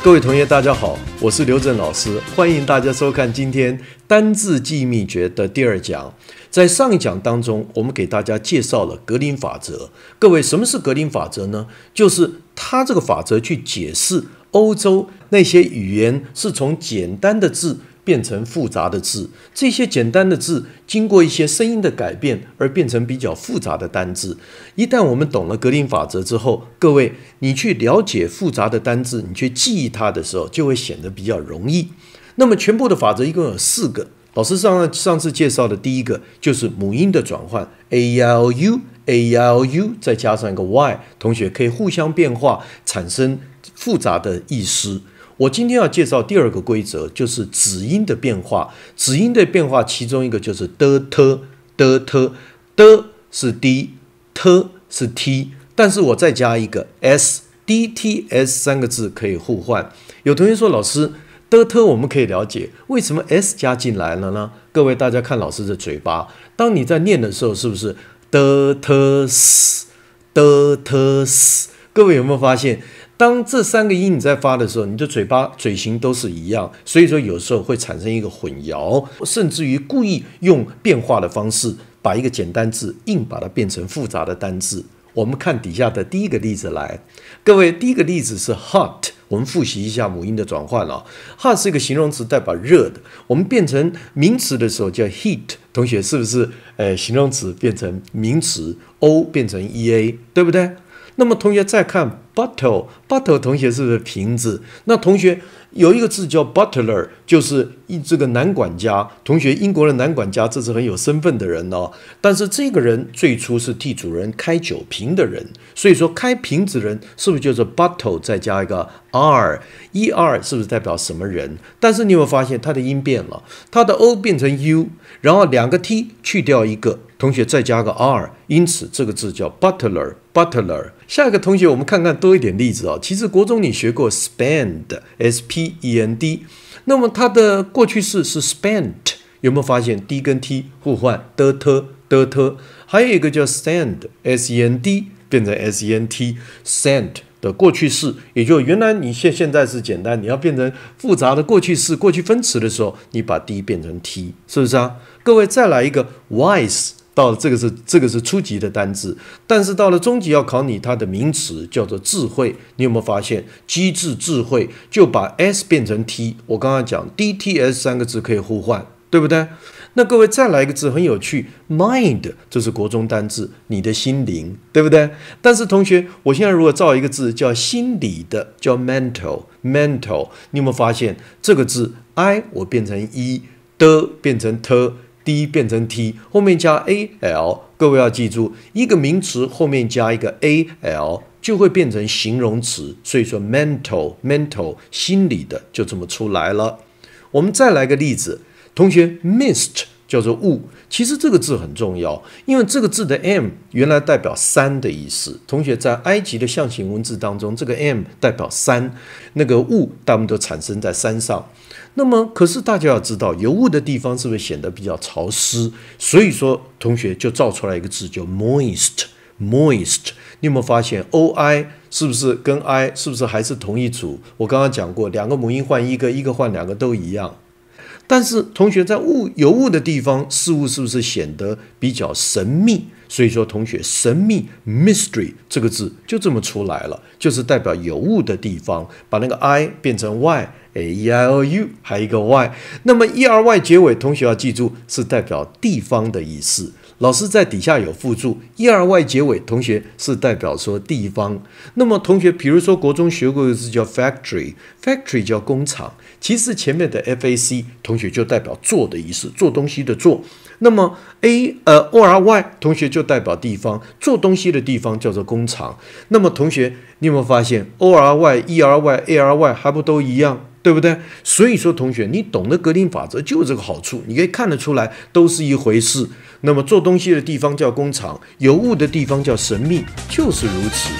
各位同学，大家好，我是刘震老师，欢迎大家收看今天单字记忆秘诀的第二讲。在上一讲当中，我们给大家介绍了格林法则。各位，什么是格林法则呢？就是它这个法则去解释欧洲那些语言是从简单的字。变成复杂的字，这些简单的字经过一些声音的改变而变成比较复杂的单字。一旦我们懂了格林法则之后，各位，你去了解复杂的单字，你去记忆它的时候，就会显得比较容易。那么，全部的法则一共有四个。老师上上次介绍的第一个就是母音的转换，a、l u、a、l u，再加上一个 y，同学可以互相变化，产生复杂的意思。我今天要介绍第二个规则，就是子音的变化。子音的变化，其中一个就是的、特、的、特、的，是 d，特是 t，但是我再加一个 s，dts 三个字可以互换。有同学说，老师的、特我们可以了解，为什么 s 加进来了呢？各位，大家看老师的嘴巴，当你在念的时候，是不是的、特、s、的、特、s？各位有没有发现？当这三个音你在发的时候，你的嘴巴嘴型都是一样，所以说有时候会产生一个混淆，甚至于故意用变化的方式把一个简单字硬把它变成复杂的单字。我们看底下的第一个例子来，各位第一个例子是 hot，我们复习一下母音的转换啊，hot 是一个形容词代表热的，我们变成名词的时候叫 heat，同学是不是？呃，形容词变成名词，o 变成 e a，对不对？那么同学再看 bottle，bottle 同学是不是瓶子？那同学有一个字叫 butler，就是一这个男管家。同学，英国的男管家这是很有身份的人哦。但是这个人最初是替主人开酒瓶的人，所以说开瓶子人是不是就是 bottle 再加一个 r，er 是不是代表什么人？但是你有没有发现它的音变了？它的 o 变成 u，然后两个 t 去掉一个，同学再加个 r，因此这个字叫 butler。Butler，下一个同学，我们看看多一点例子啊。其实国中你学过 spend，s p e n d，那么它的过去式是 spent。有没有发现 d 跟 t 互换？的 t 的 t？还有一个叫 send，s e n d 变成 s e n t s e n d 的过去式，也就原来你现现在是简单，你要变成复杂的过去式、过去分词的时候，你把 d 变成 t，是不是啊？各位再来一个 wise。到这个是这个是初级的单字，但是到了中级要考你它的名词叫做智慧。你有没有发现机智智慧就把 S 变成 T？我刚刚讲 D T S 三个字可以互换，对不对？那各位再来一个字很有趣，Mind，这是国中单字，你的心灵，对不对？但是同学，我现在如果造一个字叫心理的，叫 Mental，Mental，你有没有发现这个字 I 我变成一的变成 T？第变成 t 后面加 a l，各位要记住，一个名词后面加一个 a l 就会变成形容词，所以说 mental mental 心理的就这么出来了。我们再来个例子，同学 mist 叫做雾，其实这个字很重要，因为这个字的 m 原来代表山的意思。同学在埃及的象形文字当中，这个 m 代表山，那个雾大部分都产生在山上。那么，可是大家要知道，有雾的地方是不是显得比较潮湿？所以说，同学就造出来一个字，叫 moist，moist。你有没有发现，o i 是不是跟 i 是不是还是同一组？我刚刚讲过，两个母音换一个，一个换两个都一样。但是同学在雾有雾的地方，事物是不是显得比较神秘？所以说，同学神秘 mystery 这个字就这么出来了，就是代表有雾的地方，把那个 i 变成 y，a e i o u 还一个 y，那么 e r y 结尾，同学要记住是代表地方的意思。老师在底下有附注，e r y 结尾，同学是代表说地方。那么同学，比如说国中学过一个字叫 factory，factory 叫工厂。其实前面的 f a c 同学就代表做的意思，做东西的做。那么 a 呃 o r y 同学就代表地方，做东西的地方叫做工厂。那么同学，你有没有发现 o r y e r y a r y 还不都一样？对不对？所以说，同学，你懂得格林法则就这个好处，你可以看得出来，都是一回事。那么，做东西的地方叫工厂，有物的地方叫神秘，就是如此。